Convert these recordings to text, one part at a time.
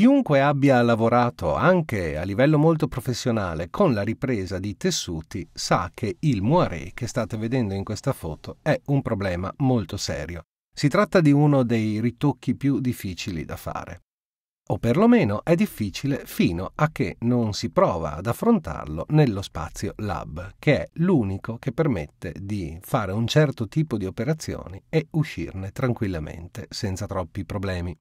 Chiunque abbia lavorato, anche a livello molto professionale, con la ripresa di tessuti sa che il moiré che state vedendo in questa foto è un problema molto serio. Si tratta di uno dei ritocchi più difficili da fare. O perlomeno è difficile fino a che non si prova ad affrontarlo nello spazio lab, che è l'unico che permette di fare un certo tipo di operazioni e uscirne tranquillamente senza troppi problemi.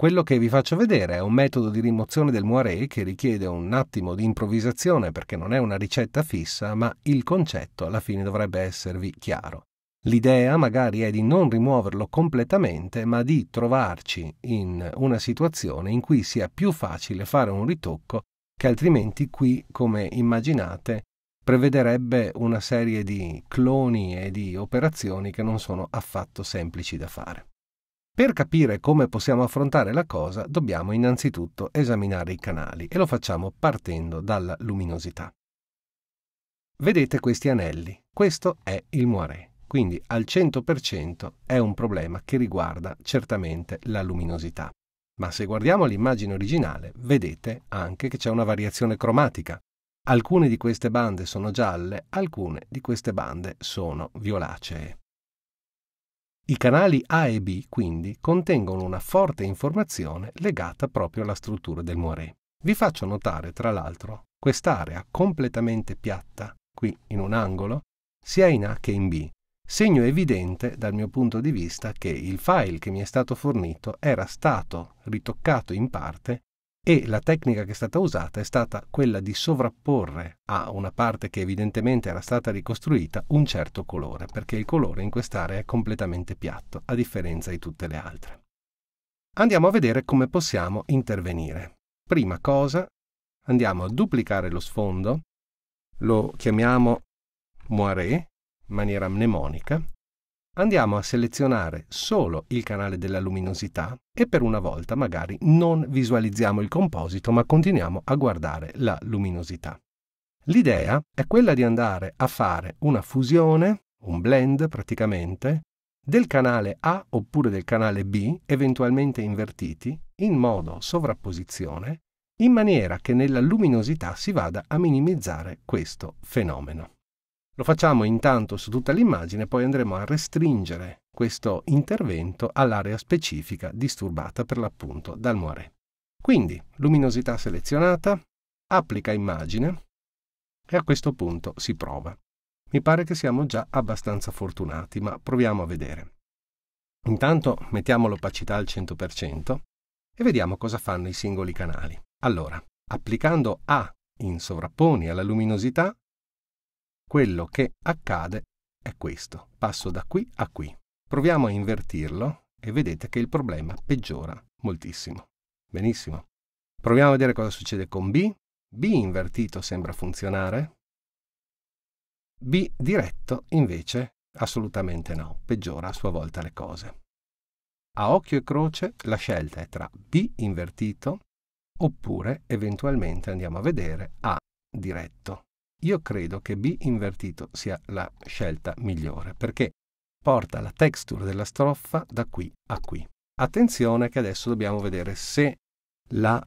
Quello che vi faccio vedere è un metodo di rimozione del moiré che richiede un attimo di improvvisazione perché non è una ricetta fissa, ma il concetto alla fine dovrebbe esservi chiaro. L'idea magari è di non rimuoverlo completamente, ma di trovarci in una situazione in cui sia più facile fare un ritocco che altrimenti qui, come immaginate, prevederebbe una serie di cloni e di operazioni che non sono affatto semplici da fare. Per capire come possiamo affrontare la cosa dobbiamo innanzitutto esaminare i canali e lo facciamo partendo dalla luminosità. Vedete questi anelli? Questo è il moiré, quindi al 100% è un problema che riguarda certamente la luminosità. Ma se guardiamo l'immagine originale vedete anche che c'è una variazione cromatica. Alcune di queste bande sono gialle, alcune di queste bande sono violacee. I canali A e B, quindi, contengono una forte informazione legata proprio alla struttura del moiré. Vi faccio notare, tra l'altro, quest'area completamente piatta, qui in un angolo, sia in A che in B, segno evidente dal mio punto di vista che il file che mi è stato fornito era stato ritoccato in parte e la tecnica che è stata usata è stata quella di sovrapporre a una parte che evidentemente era stata ricostruita un certo colore, perché il colore in quest'area è completamente piatto, a differenza di tutte le altre. Andiamo a vedere come possiamo intervenire. Prima cosa, andiamo a duplicare lo sfondo, lo chiamiamo moiré in maniera mnemonica, andiamo a selezionare solo il canale della luminosità e per una volta magari non visualizziamo il composito ma continuiamo a guardare la luminosità. L'idea è quella di andare a fare una fusione, un blend praticamente, del canale A oppure del canale B, eventualmente invertiti, in modo sovrapposizione, in maniera che nella luminosità si vada a minimizzare questo fenomeno. Lo facciamo intanto su tutta l'immagine, poi andremo a restringere questo intervento all'area specifica disturbata per l'appunto dal moiré. Quindi, luminosità selezionata, applica immagine e a questo punto si prova. Mi pare che siamo già abbastanza fortunati, ma proviamo a vedere. Intanto mettiamo l'opacità al 100% e vediamo cosa fanno i singoli canali. Allora, applicando A in sovrapponi alla luminosità, quello che accade è questo. Passo da qui a qui. Proviamo a invertirlo e vedete che il problema peggiora moltissimo. Benissimo. Proviamo a vedere cosa succede con B. B invertito sembra funzionare. B diretto invece assolutamente no, peggiora a sua volta le cose. A occhio e croce la scelta è tra B invertito oppure eventualmente andiamo a vedere A diretto. Io credo che B invertito sia la scelta migliore perché porta la texture della strofa da qui a qui. Attenzione che adesso dobbiamo vedere se la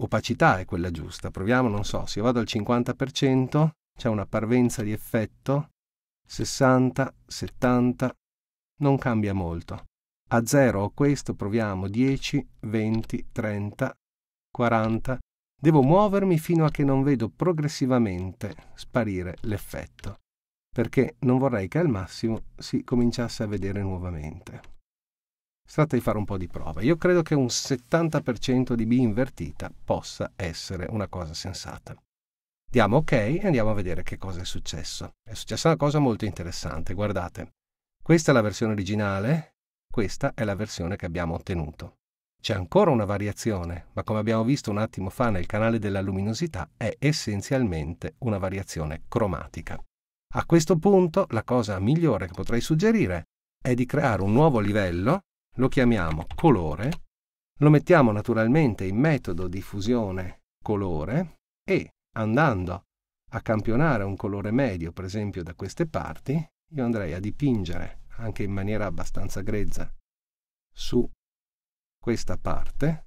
opacità è quella giusta. Proviamo, non so, se io vado al 50% c'è una parvenza di effetto 60, 70, non cambia molto. A 0 ho questo, proviamo 10, 20, 30, 40, Devo muovermi fino a che non vedo progressivamente sparire l'effetto, perché non vorrei che al massimo si cominciasse a vedere nuovamente. Si tratta di fare un po' di prova. Io credo che un 70% di B invertita possa essere una cosa sensata. Diamo ok e andiamo a vedere che cosa è successo. È successa una cosa molto interessante, guardate. Questa è la versione originale, questa è la versione che abbiamo ottenuto. C'è ancora una variazione, ma come abbiamo visto un attimo fa nel canale della luminosità, è essenzialmente una variazione cromatica. A questo punto la cosa migliore che potrei suggerire è di creare un nuovo livello, lo chiamiamo colore, lo mettiamo naturalmente in metodo diffusione colore e andando a campionare un colore medio, per esempio da queste parti, io andrei a dipingere anche in maniera abbastanza grezza su questa parte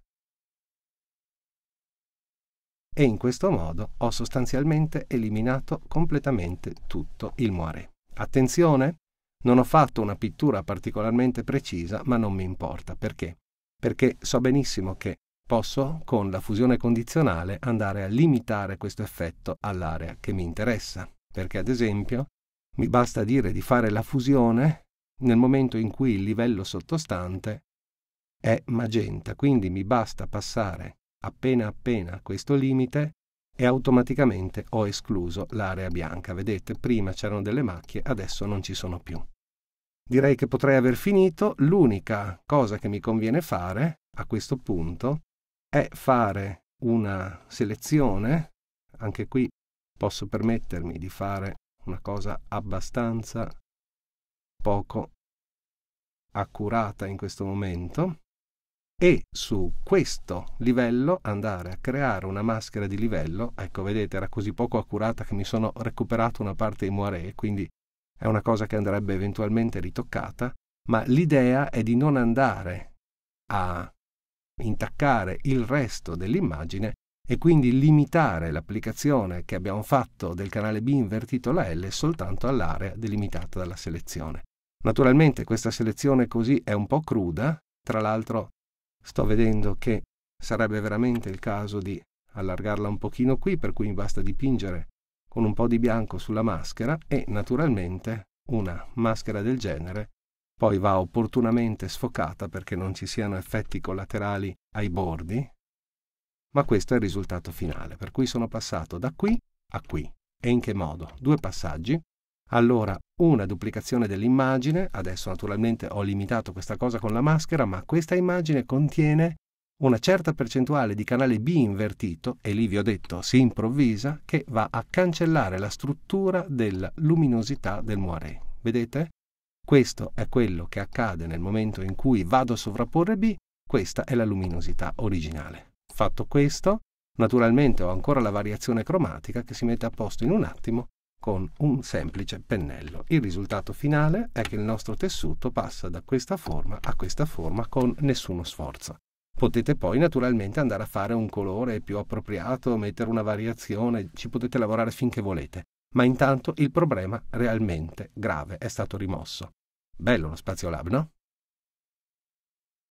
e in questo modo ho sostanzialmente eliminato completamente tutto il moiré. Attenzione! Non ho fatto una pittura particolarmente precisa, ma non mi importa. Perché? Perché so benissimo che posso, con la fusione condizionale, andare a limitare questo effetto all'area che mi interessa. Perché, ad esempio, mi basta dire di fare la fusione nel momento in cui il livello sottostante è magenta, quindi mi basta passare appena appena questo limite e automaticamente ho escluso l'area bianca. Vedete, prima c'erano delle macchie, adesso non ci sono più. Direi che potrei aver finito, l'unica cosa che mi conviene fare a questo punto è fare una selezione, anche qui posso permettermi di fare una cosa abbastanza poco accurata in questo momento, e su questo livello andare a creare una maschera di livello, ecco vedete era così poco accurata che mi sono recuperato una parte di moiré, quindi è una cosa che andrebbe eventualmente ritoccata, ma l'idea è di non andare a intaccare il resto dell'immagine e quindi limitare l'applicazione che abbiamo fatto del canale B invertito la L soltanto all'area delimitata dalla selezione. Naturalmente questa selezione così è un po' cruda, tra l'altro sto vedendo che sarebbe veramente il caso di allargarla un pochino qui, per cui basta dipingere con un po' di bianco sulla maschera e naturalmente una maschera del genere poi va opportunamente sfocata perché non ci siano effetti collaterali ai bordi, ma questo è il risultato finale, per cui sono passato da qui a qui. E in che modo? Due passaggi allora, una duplicazione dell'immagine, adesso naturalmente ho limitato questa cosa con la maschera, ma questa immagine contiene una certa percentuale di canale B invertito, e lì vi ho detto si improvvisa, che va a cancellare la struttura della luminosità del moiré. Vedete? Questo è quello che accade nel momento in cui vado a sovrapporre B, questa è la luminosità originale. Fatto questo, naturalmente ho ancora la variazione cromatica che si mette a posto in un attimo con un semplice pennello. Il risultato finale è che il nostro tessuto passa da questa forma a questa forma con nessuno sforzo. Potete poi naturalmente andare a fare un colore più appropriato, mettere una variazione, ci potete lavorare finché volete, ma intanto il problema realmente grave è stato rimosso. Bello lo Spazio Lab, no?